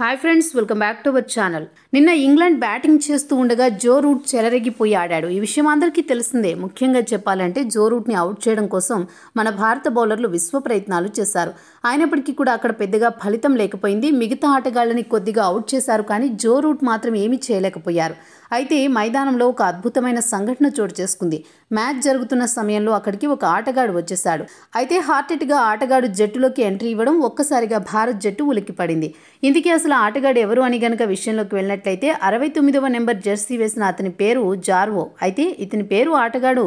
hi friends welcome back to our channel నిన్న England batting చేస్తూ ఉండగా జో రూట్ చెలరెగిపోయి ఆడాడు ఈ విషయం అందరికీ తెలిసిందే ముఖ్యంగా చెప్పాలంటే జో రూట్ని అవుట్ చేయడం కోసం మన భారత బౌలర్లు విశ్వ ప్రయత్నాలు చేశారు అయినప్పటికీ కూడా అక్కడ పెద్దగా ఫలితం లేకపోయింది మిగతా ఆటగాళ్ళని కొద్దిగా అవుట్ చేశారు కానీ జో రూట్ మాత్రం ఏమీ చేయలేకపోయారు అయితే మైదానంలో ఒక అద్భుతమైన సంఘటన చోటు చేసుకుంది మ్యాచ్ జరుగుతున్న సమయంలో అక్కడికి ఒక ఆటగాడు వచ్చేశాడు అయితే హార్ట్ ఆటగాడు జట్టులోకి ఎంట్రీ ఇవ్వడం ఒక్కసారిగా భారత్ జట్టు ఉలిక్కిపడింది ఇందుకే అసలు అసలు ఆటగాడు ఎవరు అని గనక విషయంలోకి వెళ్ళినట్లయితే అరవై తొమ్మిదవ నెంబర్ జెర్సీ వేసిన అతని పేరు జార్వో అయితే ఇతని పేరు ఆటగాడు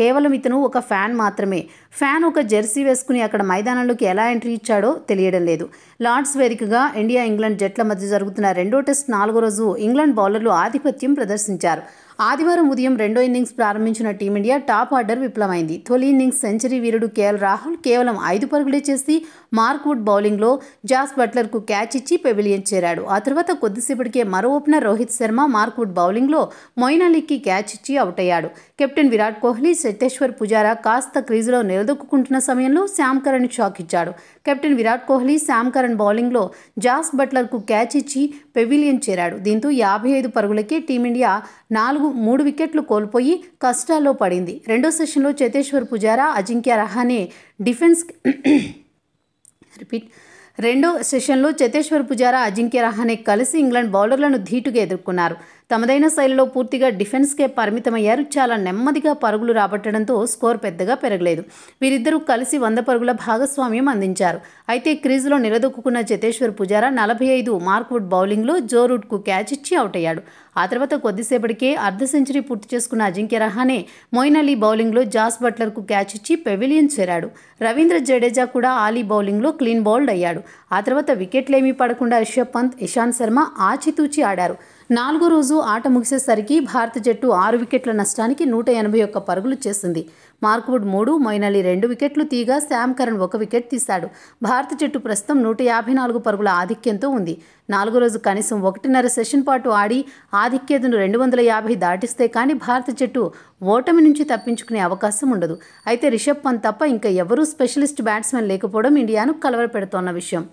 కేవలం ఇతను ఒక ఫ్యాన్ మాత్రమే ఫ్యాన్ ఒక జెర్సీ వేసుకుని అక్కడ మైదానంలోకి ఎలా ఎంట్రీ ఇచ్చాడో తెలియడం లేదు లార్డ్స్ వేదికగా ఇండియా ఇంగ్లాండ్ జట్ల మధ్య జరుగుతున్న రెండో టెస్ట్ నాలుగో రోజు ఇంగ్లాండ్ బౌలర్లు ఆధిపత్యం ప్రదర్శించారు ఆదివారం ఉదయం రెండో ఇన్నింగ్స్ ప్రారంభించిన టీమిండియా టాప్ ఆర్డర్ విఫలమైంది తొలి ఇన్నింగ్స్ సెంచరీ వీరుడు కేఎల్ రాహుల్ కేవలం ఐదు పరుగులే చేసి మార్క్వుడ్ బౌలింగ్లో జాస్ బట్లర్కు క్యాచ్ ఇచ్చి పెవిలియన్ చేరాడు ఆ తర్వాత కొద్దిసేపటికే మరో ఓపెనర్ రోహిత్ శర్మ మార్క్వుడ్ బౌలింగ్లో మొయిన్ అలీకి క్యాచ్ ఇచ్చి అవుట్ అయ్యాడు కెప్టెన్ విరాట్ కోహ్లీ సతేశ్వర్ పుజారా కాస్త క్రీజులో నిలదొక్కుంటున్న సమయంలో శ్యామ్ కరణ్ షాక్ ఇచ్చాడు captain Virat Kohli Sam Curran బౌలింగ్లో జాస్ బట్లర్కు క్యాచ్ ఇచ్చి పెవిలియన్ చేరాడు దీంతో యాభై ఐదు పరుగులకే టీమిండియా నాలుగు మూడు వికెట్లు కోల్పోయి కష్టాల్లో పడింది రెండో సెషన్లో చేతేశ్వర్ పుజారా అజింక్య రహానే డిఫెన్స్ రిపీట్ రెండో సెషన్లో చతేశ్వర్ పుజారా అజింక్య రహానే కలిసి ఇంగ్లాండ్ బౌలర్లను ధీటుగా ఎదుర్కొన్నారు తమదైన శైలిలో పూర్తిగా డిఫెన్స్కే పరిమితమయ్యారు చాలా నెమ్మదిగా పరుగులు రాబట్టడంతో స్కోర్ పెద్దగా పెరగలేదు వీరిద్దరూ కలిసి వంద పరుగుల భాగస్వామ్యం అందించారు అయితే క్రీజులో నిలదొక్కున్న చతేశ్వర్ పుజారా నలభై ఐదు మార్క్వుడ్ బౌలింగ్లో జోరూట్కు క్యాచ్ ఇచ్చి అవుట్ అయ్యాడు ఆ తర్వాత కొద్దిసేపటికే అర్ధ సెంచరీ పూర్తి చేసుకున్న అజింక్య రహానే మొయిన్ అలీ బౌలింగ్లో జాస్ బట్లర్కు క్యాచ్ ఇచ్చి పెవిలియన్ చేరాడు రవీంద్ర జడేజా కూడా ఆలీ బౌలింగ్లో క్లీన్ బౌల్డ్ అయ్యాడు ఆ తర్వాత వికెట్లేమీ పడకుండా రిషబ్ పంత్ ఇషాంత్ శర్మ ఆచితూచి ఆడారు నాలుగో రోజు ఆట ముగిసేసరికి భారత జట్టు ఆరు వికెట్ల నష్టానికి నూట ఎనభై ఒక్క పరుగులు చేసింది మార్క్వుడ్ మూడు మైనలీ రెండు వికెట్లు తీగా శామ్ కరణ్ ఒక వికెట్ తీశాడు భారత జట్టు ప్రస్తుతం నూట యాభై నాలుగు పరుగుల ఆధిక్యంతో ఉంది నాలుగో రోజు కనీసం ఒకటిన్నర సెషన్ పాటు ఆడి ఆధిక్యతను రెండు వందల యాభై దాటిస్తే కానీ భారత జట్టు ఓటమి నుంచి తప్పించుకునే అవకాశం ఉండదు అయితే రిషబ్ పంత్ తప్ప ఇంకా ఎవరూ స్పెషలిస్ట్ బ్యాట్స్మెన్ లేకపోవడం ఇండియాను కలవరపెడుతోన్న విషయం